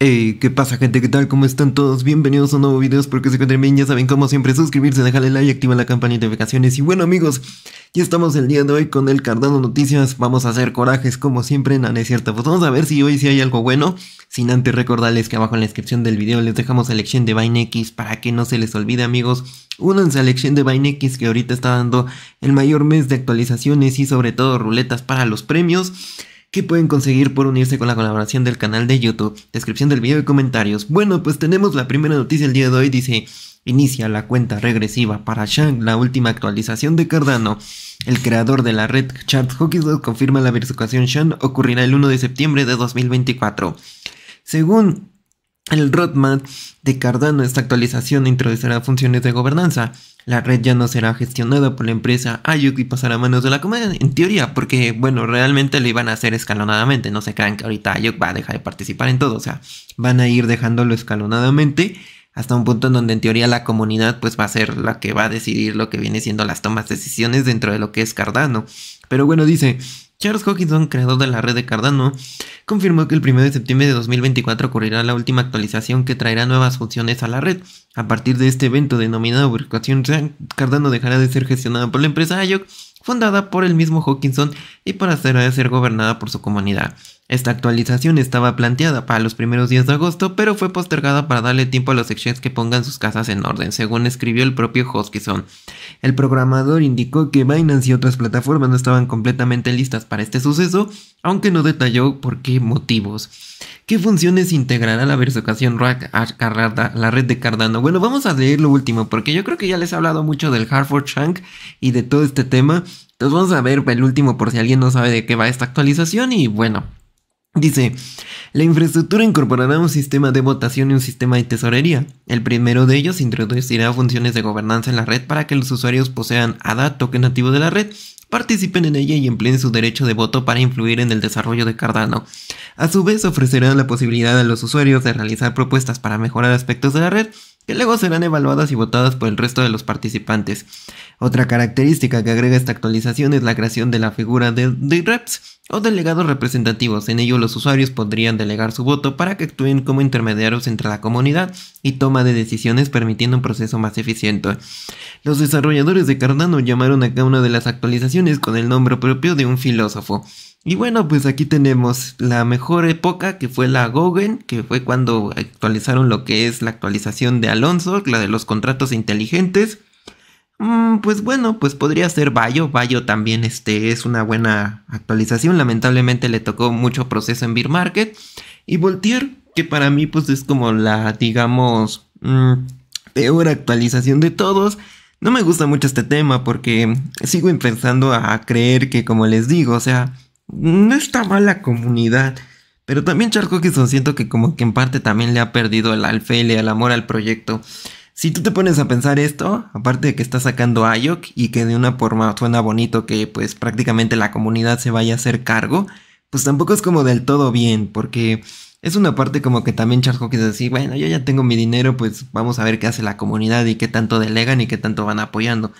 Hey, ¿qué pasa gente? ¿Qué tal? ¿Cómo están todos? Bienvenidos a un nuevo video, espero que se encuentren bien, ya saben como siempre, suscribirse, dejarle like, activar la campanita de notificaciones y bueno amigos, ya estamos el día de hoy con el Cardano Noticias, vamos a hacer corajes como siempre, nada es cierto, pues vamos a ver si hoy sí hay algo bueno, sin antes recordarles que abajo en la descripción del video les dejamos Selección de de BineX para que no se les olvide amigos, únanse a Selección de BineX que ahorita está dando el mayor mes de actualizaciones y sobre todo ruletas para los premios, pueden conseguir por unirse con la colaboración del canal de YouTube, descripción del video y comentarios. Bueno, pues tenemos la primera noticia el día de hoy, dice, inicia la cuenta regresiva para Shang, la última actualización de Cardano. El creador de la red Chart Hawkins confirma la verificación Shang ocurrirá el 1 de septiembre de 2024. Según el roadmap de Cardano, esta actualización introducirá funciones de gobernanza. La red ya no será gestionada por la empresa Ayuk y pasará a manos de la comunidad, en teoría, porque, bueno, realmente lo iban a hacer escalonadamente. No se crean que ahorita Ayuk va a dejar de participar en todo, o sea, van a ir dejándolo escalonadamente hasta un punto en donde en teoría la comunidad pues va a ser la que va a decidir lo que viene siendo las tomas de decisiones dentro de lo que es Cardano. Pero bueno, dice, Charles Hawkinson, creador de la red de Cardano, confirmó que el 1 de septiembre de 2024 ocurrirá la última actualización que traerá nuevas funciones a la red. A partir de este evento denominado ubicación, Cardano dejará de ser gestionado por la empresa IOC fundada por el mismo Hawkinson y para ser gobernada por su comunidad. Esta actualización estaba planteada para los primeros días de agosto, pero fue postergada para darle tiempo a los exchanges que pongan sus casas en orden, según escribió el propio Hawkinson. El programador indicó que Binance y otras plataformas no estaban completamente listas para este suceso, aunque no detalló por qué motivos. ¿Qué funciones integrará la versión Rack a la red de Cardano? Bueno, vamos a leer lo último, porque yo creo que ya les he hablado mucho del Hartford Shank y de todo este tema. Entonces vamos a ver el último por si alguien no sabe de qué va esta actualización y bueno. Dice, la infraestructura incorporará un sistema de votación y un sistema de tesorería. El primero de ellos introducirá funciones de gobernanza en la red para que los usuarios posean ADA, token nativo de la red, participen en ella y empleen su derecho de voto para influir en el desarrollo de Cardano. A su vez, ofrecerán la posibilidad a los usuarios de realizar propuestas para mejorar aspectos de la red que luego serán evaluadas y votadas por el resto de los participantes. Otra característica que agrega esta actualización es la creación de la figura de, de reps o delegados representativos. En ello los usuarios podrían delegar su voto para que actúen como intermediarios entre la comunidad y toma de decisiones permitiendo un proceso más eficiente. Los desarrolladores de Cardano llamaron a cada una de las actualizaciones con el nombre propio de un filósofo. Y bueno, pues aquí tenemos la mejor época que fue la Gogen, que fue cuando actualizaron lo que es la actualización de Alonso, la de los contratos inteligentes. Mm, pues bueno, pues podría ser Bayo. Bayo también este, es una buena actualización. Lamentablemente le tocó mucho proceso en Beer Market. Y Voltier, que para mí pues es como la, digamos, mm, peor actualización de todos. No me gusta mucho este tema porque sigo empezando a creer que, como les digo, o sea, no está mal la comunidad. Pero también Hawkinson siento que como que en parte también le ha perdido el y el amor al proyecto. Si tú te pones a pensar esto, aparte de que está sacando a y que de una forma suena bonito que pues prácticamente la comunidad se vaya a hacer cargo, pues tampoco es como del todo bien, porque es una parte como que también Charles Hawkins así, bueno, yo ya tengo mi dinero, pues vamos a ver qué hace la comunidad y qué tanto delegan y qué tanto van apoyando.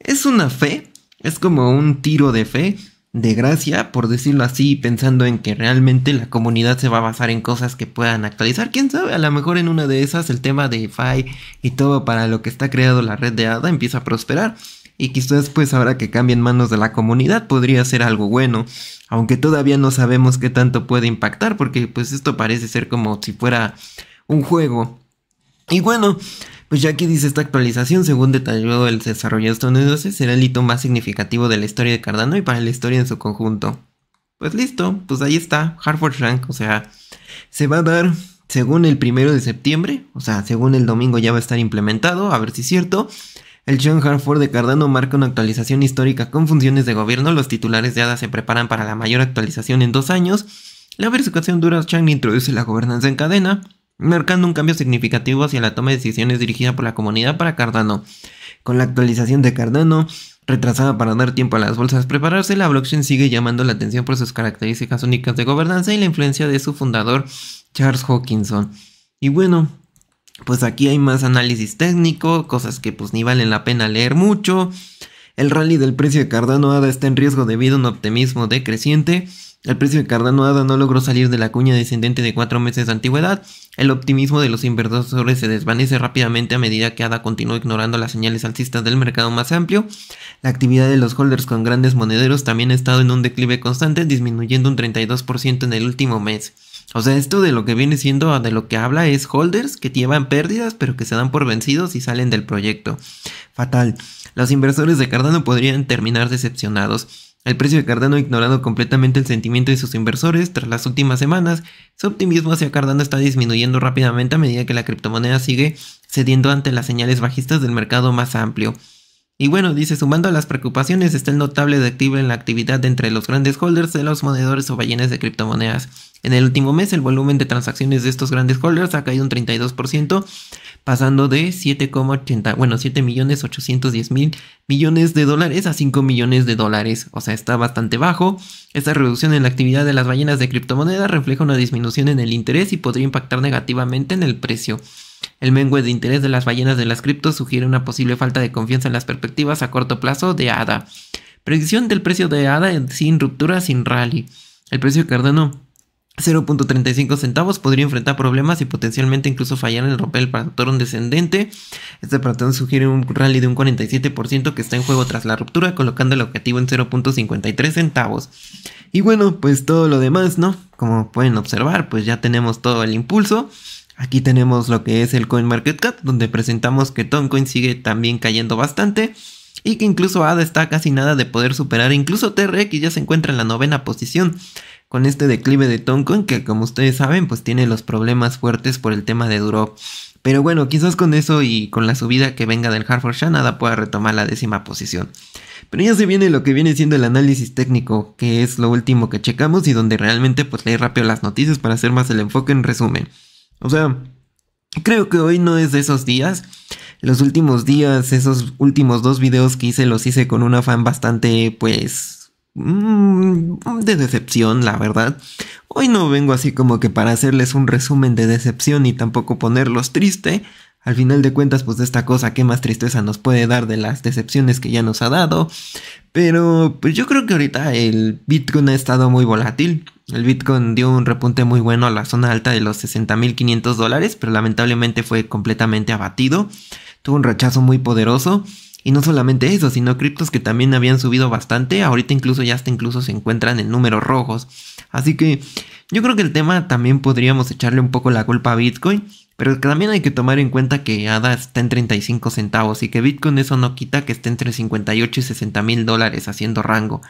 Es una fe, es como un tiro de fe, de gracia, por decirlo así, pensando en que realmente la comunidad se va a basar en cosas que puedan actualizar. Quién sabe, a lo mejor en una de esas el tema de FI y todo para lo que está creado la red de ADA empieza a prosperar. Y quizás pues ahora que cambien manos de la comunidad podría ser algo bueno, aunque todavía no sabemos qué tanto puede impactar porque pues esto parece ser como si fuera un juego. Y bueno, pues ya que dice esta actualización, según detalló el desarrollador 12... será el hito más significativo de la historia de Cardano y para la historia en su conjunto. Pues listo, pues ahí está, Harford Rank, o sea, se va a dar según el primero de septiembre, o sea, según el domingo ya va a estar implementado, a ver si es cierto. El John Hartford de Cardano marca una actualización histórica con funciones de gobierno. Los titulares de ADA se preparan para la mayor actualización en dos años. La versificación dura Chang introduce la gobernanza en cadena marcando un cambio significativo hacia la toma de decisiones dirigida por la comunidad para Cardano. Con la actualización de Cardano, retrasada para dar tiempo a las bolsas prepararse, la blockchain sigue llamando la atención por sus características únicas de gobernanza y la influencia de su fundador Charles Hawkinson. Y bueno, pues aquí hay más análisis técnico, cosas que pues ni valen la pena leer mucho. El rally del precio de Cardano ADA está en riesgo debido a un optimismo decreciente. El precio de Cardano no logró salir de la cuña descendente de cuatro meses de antigüedad. El optimismo de los inversores se desvanece rápidamente a medida que ADA continúa ignorando las señales alcistas del mercado más amplio. La actividad de los holders con grandes monederos también ha estado en un declive constante, disminuyendo un 32% en el último mes. O sea, esto de lo que viene siendo, de lo que habla es holders que llevan pérdidas pero que se dan por vencidos y salen del proyecto. Fatal. Los inversores de Cardano podrían terminar decepcionados. El precio de Cardano ha ignorado completamente el sentimiento de sus inversores tras las últimas semanas. Su optimismo hacia Cardano está disminuyendo rápidamente a medida que la criptomoneda sigue cediendo ante las señales bajistas del mercado más amplio. Y bueno, dice, sumando a las preocupaciones está el notable activo en la actividad entre los grandes holders de los monedores o ballenas de criptomonedas. En el último mes el volumen de transacciones de estos grandes holders ha caído un 32%, pasando de 7,80, bueno, 7 millones 810 mil millones de dólares a 5 millones de dólares. O sea, está bastante bajo. Esta reducción en la actividad de las ballenas de criptomonedas refleja una disminución en el interés y podría impactar negativamente en el precio. El mengue de interés de las ballenas de las criptos sugiere una posible falta de confianza en las perspectivas a corto plazo de ADA. Predicción del precio de ADA sin ruptura, sin rally. El precio de Cardano 0.35 centavos podría enfrentar problemas y potencialmente incluso fallar en el romper el patrón descendente. Este patrón sugiere un rally de un 47% que está en juego tras la ruptura, colocando el objetivo en 0.53 centavos. Y bueno, pues todo lo demás, ¿no? Como pueden observar, pues ya tenemos todo el impulso. Aquí tenemos lo que es el CoinMarketCap, donde presentamos que Toncoin sigue también cayendo bastante y que incluso ADA está casi nada de poder superar. Incluso TRX ya se encuentra en la novena posición con este declive de Toncoin que como ustedes saben pues tiene los problemas fuertes por el tema de Duro. Pero bueno, quizás con eso y con la subida que venga del ya nada pueda retomar la décima posición. Pero ya se viene lo que viene siendo el análisis técnico, que es lo último que checamos y donde realmente pues leí rápido las noticias para hacer más el enfoque en resumen. O sea, creo que hoy no es de esos días. Los últimos días, esos últimos dos videos que hice, los hice con un afán bastante, pues, mm, de decepción, la verdad. Hoy no vengo así como que para hacerles un resumen de decepción y tampoco ponerlos triste. Al final de cuentas, pues de esta cosa, ¿qué más tristeza nos puede dar de las decepciones que ya nos ha dado? Pero, pues yo creo que ahorita el Bitcoin ha estado muy volátil. El Bitcoin dio un repunte muy bueno a la zona alta de los 60.500 dólares, pero lamentablemente fue completamente abatido. Tuvo un rechazo muy poderoso. Y no solamente eso, sino criptos que también habían subido bastante. Ahorita incluso ya hasta incluso se encuentran en números rojos. Así que yo creo que el tema también podríamos echarle un poco la culpa a Bitcoin. Pero también hay que tomar en cuenta que ADA está en 35 centavos y que Bitcoin eso no quita que esté entre 58 y 60 mil dólares haciendo rango.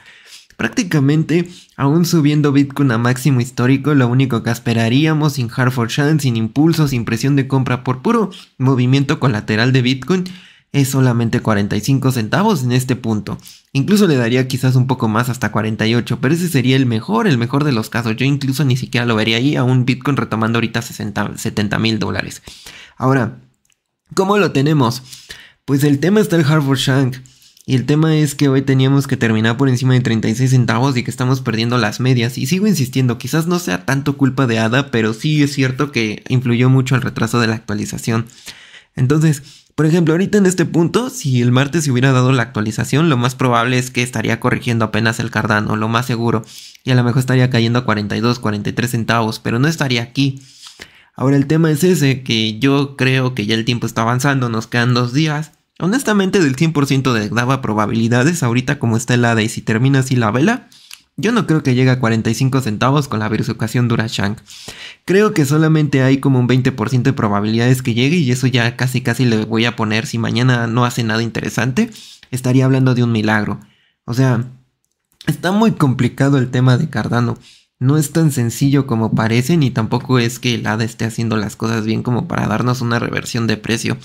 Prácticamente, aún subiendo Bitcoin a máximo histórico, lo único que esperaríamos sin hard for sin impulso, sin presión de compra por puro movimiento colateral de Bitcoin es solamente 45 centavos en este punto. Incluso le daría quizás un poco más hasta 48, pero ese sería el mejor, el mejor de los casos. Yo incluso ni siquiera lo vería ahí a un Bitcoin retomando ahorita 60, 70 mil dólares. Ahora, ¿cómo lo tenemos? Pues el tema está el for Shank. Y el tema es que hoy teníamos que terminar por encima de 36 centavos y que estamos perdiendo las medias. Y sigo insistiendo, quizás no sea tanto culpa de Ada, pero sí es cierto que influyó mucho el retraso de la actualización. Entonces, por ejemplo, ahorita en este punto, si el martes se hubiera dado la actualización, lo más probable es que estaría corrigiendo apenas el Cardano, lo más seguro. Y a lo mejor estaría cayendo a 42, 43 centavos, pero no estaría aquí. Ahora el tema es ese, que yo creo que ya el tiempo está avanzando, nos quedan dos días. Honestamente, del 100% de daba probabilidades, ahorita como está hada y si termina así la vela, yo no creo que llegue a 45 centavos con la versucación Durashank. Creo que solamente hay como un 20% de probabilidades que llegue y eso ya casi casi le voy a poner si mañana no hace nada interesante, estaría hablando de un milagro. O sea, está muy complicado el tema de Cardano. No es tan sencillo como parece ni tampoco es que el ADA esté haciendo las cosas bien como para darnos una reversión de precio.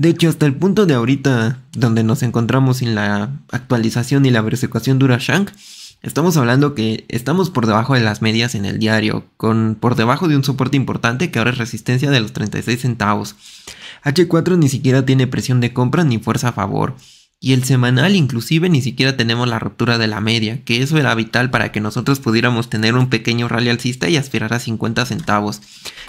De hecho, hasta el punto de ahorita donde nos encontramos sin la actualización y la persecución dura shank. estamos hablando que estamos por debajo de las medias en el diario, con por debajo de un soporte importante que ahora es resistencia de los 36 centavos. H4 ni siquiera tiene presión de compra ni fuerza a favor. Y el semanal inclusive ni siquiera tenemos la ruptura de la media, que eso era vital para que nosotros pudiéramos tener un pequeño rally alcista y aspirar a 50 centavos.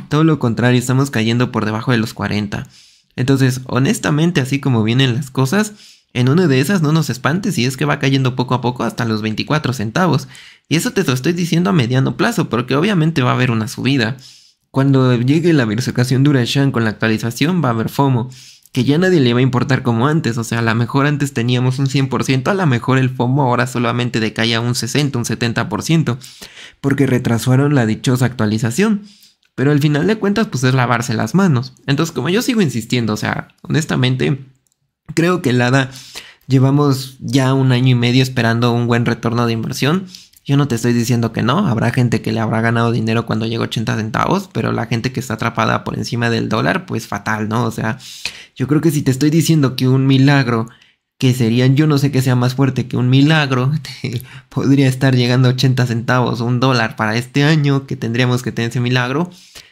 Todo lo contrario, estamos cayendo por debajo de los 40. Entonces, honestamente, así como vienen las cosas, en una de esas no nos espantes y es que va cayendo poco a poco hasta los 24 centavos. Y eso te lo estoy diciendo a mediano plazo, porque obviamente va a haber una subida. Cuando llegue la versión de Urashan con la actualización va a haber FOMO, que ya nadie le va a importar como antes, o sea, a lo mejor antes teníamos un 100%, a lo mejor el FOMO ahora solamente decae a un 60, un 70%, porque retrasaron la dichosa actualización. Pero al final de cuentas, pues es lavarse las manos. Entonces, como yo sigo insistiendo, o sea, honestamente, creo que hada. llevamos ya un año y medio esperando un buen retorno de inversión. Yo no te estoy diciendo que no, habrá gente que le habrá ganado dinero cuando llegue 80 centavos, pero la gente que está atrapada por encima del dólar, pues fatal, ¿no? O sea, yo creo que si te estoy diciendo que un milagro que serían, yo no sé qué sea más fuerte que un milagro, podría estar llegando a 80 centavos o un dólar para este año, que tendríamos que tener ese milagro,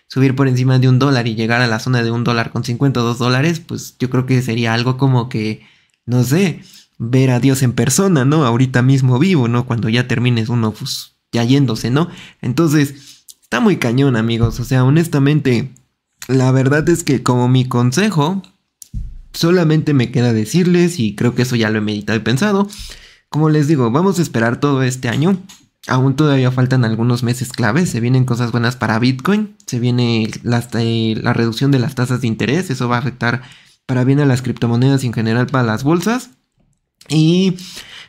subir por encima de un dólar y llegar a la zona de un dólar con 52 dólares, pues yo creo que sería algo como que, no sé, ver a Dios en persona, ¿no? Ahorita mismo vivo, ¿no? Cuando ya termines uno, pues ya yéndose, ¿no? Entonces, está muy cañón, amigos, o sea, honestamente, la verdad es que como mi consejo, Solamente me queda decirles, y creo que eso ya lo he meditado y pensado, como les digo, vamos a esperar todo este año. Aún todavía faltan algunos meses claves, se vienen cosas buenas para Bitcoin, se viene eh, la, reducción de las tasas de interés, eso va a afectar para bien a las criptomonedas y en general para las bolsas. Y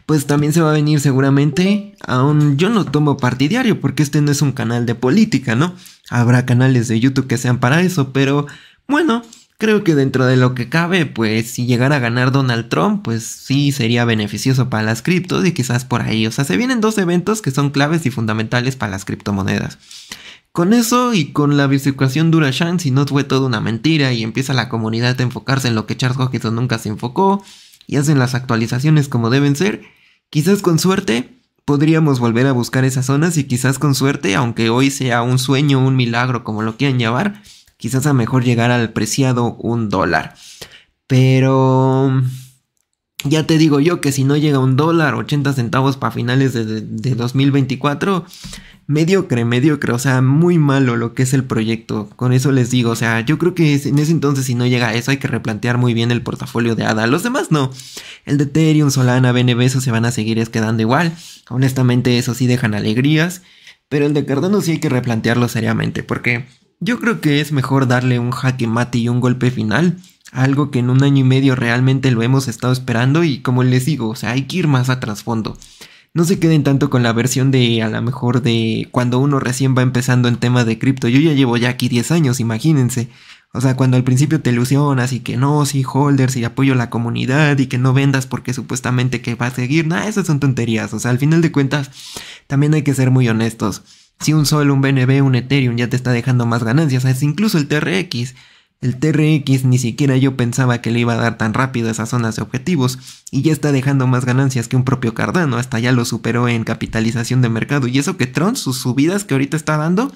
pues también se va a venir seguramente, aún yo no tomo partidario porque este no es un canal de política, ¿no? Habrá canales de YouTube que sean para eso, pero bueno, creo que dentro de lo que cabe, pues si llegara a ganar Donald Trump, pues sí sería beneficioso para las criptos y quizás por ahí. O sea, se vienen dos eventos que son claves y fundamentales para las criptomonedas. Con eso y con la bicicletación dura Shang, si no fue toda una mentira y empieza la comunidad a enfocarse en lo que Charles Hawkinson nunca se enfocó y hacen las actualizaciones como deben ser, quizás con suerte podríamos volver a buscar esas zonas y quizás con suerte, aunque hoy sea un sueño, un milagro, como lo quieran llamar, quizás a mejor llegar al preciado un dólar. Pero... Ya te digo yo que si no llega un dólar 80 centavos para finales de, de, 2024, mediocre, mediocre, o sea, muy malo lo que es el proyecto. Con eso les digo, o sea, yo creo que en ese entonces si no llega a eso hay que replantear muy bien el portafolio de ADA. Los demás no. El de Ethereum, Solana, BNB, eso se van a seguir es quedando igual. Honestamente, eso sí dejan alegrías. Pero el de Cardano sí hay que replantearlo seriamente, porque... Yo creo que es mejor darle un y mate y un golpe final, algo que en un año y medio realmente lo hemos estado esperando y como les digo, o sea, hay que ir más a trasfondo. No se queden tanto con la versión de a lo mejor de cuando uno recién va empezando en tema de cripto. Yo ya llevo ya aquí 10 años, imagínense. O sea, cuando al principio te ilusionas y que no, sí, holders y apoyo a la comunidad y que no vendas porque supuestamente que va a seguir, nada, esas son tonterías. O sea, al final de cuentas, también hay que ser muy honestos. Si un Sol, un BNB, un Ethereum ya te está dejando más ganancias, es incluso el TRX. El TRX ni siquiera yo pensaba que le iba a dar tan rápido esas zonas de objetivos y ya está dejando más ganancias que un propio Cardano, hasta ya lo superó en capitalización de mercado y eso que Tron, sus subidas que ahorita está dando,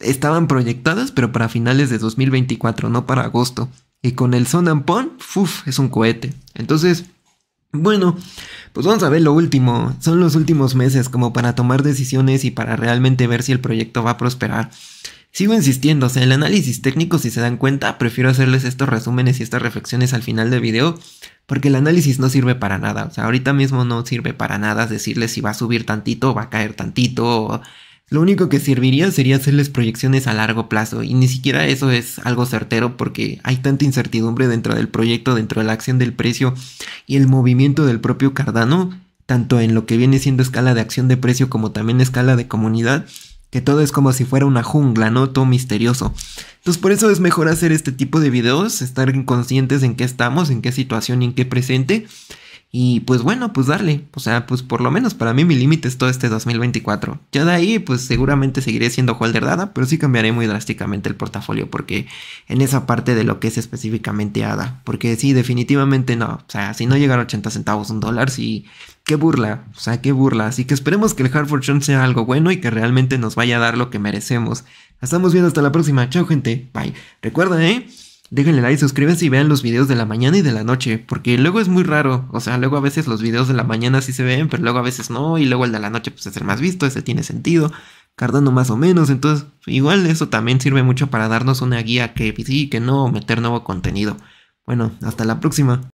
estaban proyectadas pero para finales de 2024, no para agosto. Y con el Sonampon, uff, es un cohete. Entonces, bueno, pues vamos a ver lo último. Son los últimos meses como para tomar decisiones y para realmente ver si el proyecto va a prosperar. Sigo insistiendo, o sea, el análisis técnico, si se dan cuenta, prefiero hacerles estos resúmenes y estas reflexiones al final del video, porque el análisis no sirve para nada. O sea, ahorita mismo no sirve para nada decirles si va a subir tantito o va a caer tantito, lo único que serviría sería hacerles proyecciones a largo plazo, y ni siquiera eso es algo certero porque hay tanta incertidumbre dentro del proyecto, dentro de la acción del precio y el movimiento del propio Cardano, tanto en lo que viene siendo escala de acción de precio como también escala de comunidad, que todo es como si fuera una jungla, ¿no? Todo misterioso. Entonces por eso es mejor hacer este tipo de videos, estar conscientes en qué estamos, en qué situación y en qué presente, y pues bueno, pues darle. O sea, pues por lo menos para mí mi límite es todo este 2024. Ya de ahí, pues seguramente seguiré siendo holder dada, pero sí cambiaré muy drásticamente el portafolio porque en esa parte de lo que es específicamente ADA. Porque sí, definitivamente no. O sea, si no a 80 centavos un dólar, sí, qué burla, o sea, qué burla. Así que esperemos que el Hard Fortune sea algo bueno y que realmente nos vaya a dar lo que merecemos. Nos estamos viendo hasta la próxima. Chao, gente. Bye. Recuerda, ¿eh? Déjenle like, suscríbanse y vean los videos de la mañana y de la noche, porque luego es muy raro, o sea, luego a veces los videos de la mañana sí se ven, pero luego a veces no, y luego el de la noche pues es el más visto, ese tiene sentido, cargando más o menos, entonces igual eso también sirve mucho para darnos una guía que sí, que no, meter nuevo contenido. Bueno, hasta la próxima.